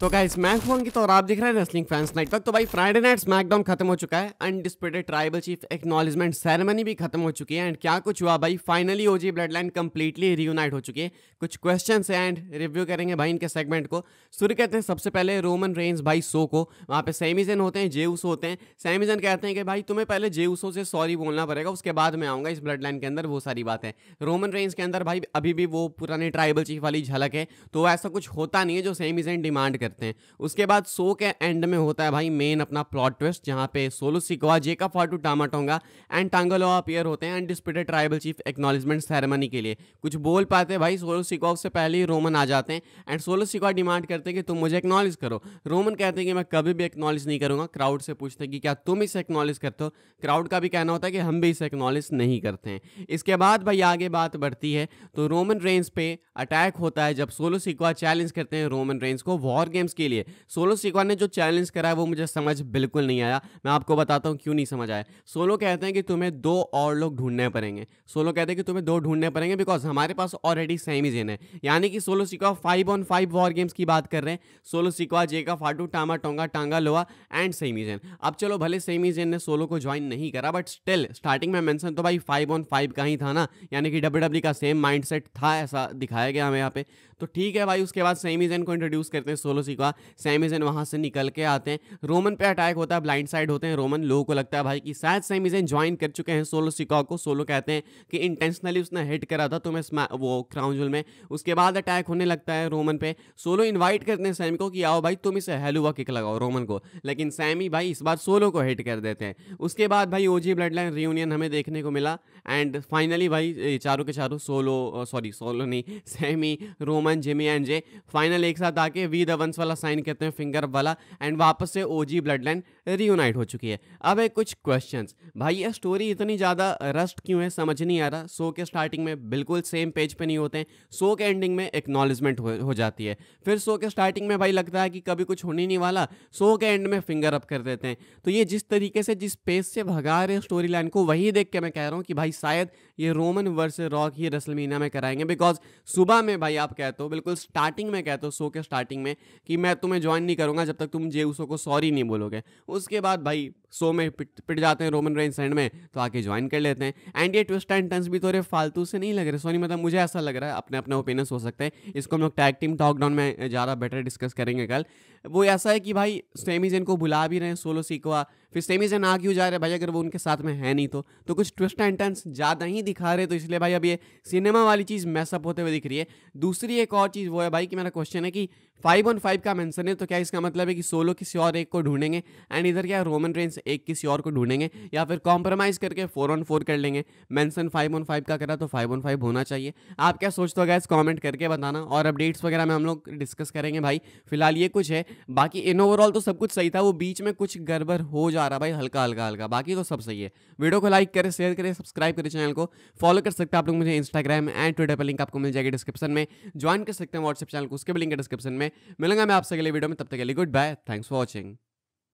तो गाइस मैं हूं अंकित तो और आप देख रहे हैं रेसलिंग फैंस नाइट तक तो भाई फ्राइडे नाइट स्मैकडाउन खत्म हो चुका है undisputed tribal chief acknowledgement ceremony भी खत्म हो चुकी है एंड क्या कुछ हुआ भाई finally OG blood line completely reunite हो चुकी है कुछ क्वेश्चन है एंड रिव्यू करेंगे भाई इनके सेगमेंट को शुरू कहते हैं सबसे पहले रोमन रेंज भाई सो को वहाँ पे सेमीजन होते हैं जे होते हैं सेमिजन कहते हैं कि भाई तुम्हें पहले जे से सॉरी बोलना पड़ेगा उसके बाद मैं आऊँगा इस ब्लड लाइन के अंदर वो सारी बात है रोमन रेंज के अंदर भाई अभी भी वो पुराने ट्राइबल चीफ वाली झलक है तो ऐसा कुछ होता नहीं है जो सेमीजन डिमांड कर करते हैं उसके बाद सो के एंड में होता है भाई मेन अपना प्लॉट ट्विस्ट जहाँ पे सोलो सिकवा जेका फाटू टामाटोंगा एंड टांगोलोआ अपियर होते हैं undisputed tribal chief acknowledgement ceremony के लिए कुछ बोल पाते हैं भाई सोलो सिकवा उससे पहले ही रोमन आ जाते हैं एंड सोलो सिकवा डिमांड करते हैं कि तुम मुझे एक्नॉलेज करो रोमन कहते हैं कि मैं कभी भी एक्नॉलेज नहीं करूँगा क्राउड से पूछते हैं कि क्या तुम इसे एक्नॉलेज करते हो क्राउड का भी कहना होता है कि हम भी इसे एक्नॉलेज नहीं करते हैं इसके बाद भाई आगे बात बढ़ती है तो रोमन रेंज पे अटैक होता है जब सोलो सिकवा चैलेंज करते हैं रोमन रेंज को वॉर गेम्स के लिए सोलो सिक्वान ने जो चैलेंज करा है वो मुझे समझ बिल्कुल नहीं आया मैं आपको बताता हूँ क्यों नहीं समझ आया सोलो कहते हैं कि तुम्हें दो और लोग ढूंढने पड़ेंगे सोलो कहते हैं कि तुम्हें दो ढूंढने पड़ेंगे बिकॉज हमारे पास ऑलरेडी सेमीजेन है यानी कि Solo Sikoa five on five war games की बात कर रहे हैं सोलो सिक्वा जेका फाटू टामा टोंगा टांगा लोहा एंड सेमीजेन अब चलो भले जेन ने सोलो को ज्वाइन नहीं करा बट स्टिल स्टार्टिंग में मैंसन तो भाई फाइव ऑन फाइव का ही था ना यानी कि डब्ल्यू e का सेम माइंड था ऐसा दिखाया गया हमें यहाँ पे तो ठीक है भाई उसके बाद सेमीजेन को इंट्रोड्यूस करते हैं सोलो सिक्वा सेमीजेन वहाँ से निकल के आते हैं रोमन पे अटैक होता है ब्लाइंड साइड होते हैं रोमन लोगों को लगता है भाई कि शायद सेमीजेन ज्वाइन कर चुके हैं सोलो सिक्वा को सोलो कहते हैं कि इंटेंशनली उसने हिट करा था तुम्हें तो वो क्राउंजुल में उसके बाद अटैक होने लगता है रोमन पे सोलो इन्वाइट करते हैं सैमी को कि आओ भाई तुम इसे हेलुआ किक लगाओ रोमन को लेकिन सैमी भाई इस बार सोलो को हिट कर देते हैं उसके बाद भाई ओजी ब्लड लाइन रियूनियन हमें देखने को मिला एंड फाइनली भाई चारों के चारों सोलो सॉरी सोलो नहीं Sami Roman Roman Jimmy and Jey final एक साथ आके वी द वाला साइन करते हैं फिंगर वाला एंड वापस से ओजी ब्लड लाइन रीयूनाइट हो चुकी है अब है कुछ क्वेश्चन भाई ये स्टोरी इतनी ज़्यादा रस्ट क्यों है समझ नहीं आ रहा सो के स्टार्टिंग में बिल्कुल सेम पेज पे नहीं होते सो के एंडिंग में एक्नॉलेजमेंट हो, हो जाती है फिर सो के स्टार्टिंग में भाई लगता है कि कभी कुछ होने नहीं वाला सो के एंड में फिंगर अप कर देते हैं तो ये जिस तरीके से जिस पेज से भगा रहे स्टोरी लाइन को वही देख के मैं कह रहा हूँ कि भाई शायद ये रोमन वर्स रॉक ही रसलमीना में कराएंगे बिकॉज सुबह में भाई आप कहते कहते हो बिल्कुल स्टार्टिंग में कहते हो शो के स्टार्टिंग में कि मैं तुम्हें ज्वाइन नहीं करूँगा जब तक तुम जे उसो को सॉरी नहीं बोलोगे उसके बाद भाई सो में पिट पिट जाते हैं रोमन रेंज सेंड में तो आके ज्वाइन कर लेते हैं एंड ये ट्विस्ट एंड टर्न्स भी थोड़े तो फालतू से नहीं लग रहे सॉरी मतलब मुझे ऐसा लग रहा है अपने अपने ओपिनियंस हो सकते हैं इसको हम लोग टैग टीम टॉकडाउन में ज़्यादा बेटर डिस्कस करेंगे कल वो ऐसा है कि भाई स्टेमिज को बुला भी रहे हैं सोलो सीखवा फिर सेमी एन आ क्यों जा रहे हैं भाई अगर वो उनके साथ में है नहीं तो तो कुछ ट्विस्ट एंड टर्न्स ज़्यादा ही दिखा रहे तो इसलिए भाई अब ये सिनेमा वाली चीज़ मैसअप होते हुए दिख रही है दूसरी एक और चीज़ वो है भाई कि मेरा क्वेश्चन है कि फाइव ऑन फाइव का मेंशन है तो क्या इसका मतलब है कि सोलो किसी और एक को ढूंढेंगे एंड इधर क्या रोमन रेंस एक किसी और को ढूंढेंगे या फिर कॉम्प्रोमाइज़ करके फोर ऑन फोर कर लेंगे मेंशन फाइव ऑन फाइव का करा तो फाइव ऑन फाइव होना चाहिए आप क्या सोचते हो गए कॉमेंट करके बताना और अपडेट्स वगैरह में हम लोग डिस्कस करेंगे भाई फिलहाल ये कुछ है बाकी इन ओवरऑल तो सब कुछ सही था वो बीच में कुछ गड़बड़ हो जा रहा भाई हल्का हल्का हल्का बाकी तो सब सही है वीडियो को लाइक करें शेयर करें सब्सक्राइब करें चैनल को फॉलो कर सकते हैं आप लोग मुझे इंस्टाग्राम एंड ट्विटर पर लिंक आपको मिल जाएगी डिस्क्रिप्शन में ज्वाइन कर सकते हैं व्हाट्सएप चैनल को उसके भी लिंक है डिस्क्रिप्शन में में मैं आपसे अगले वीडियो में तब तक के लिए goodbye thanks for watching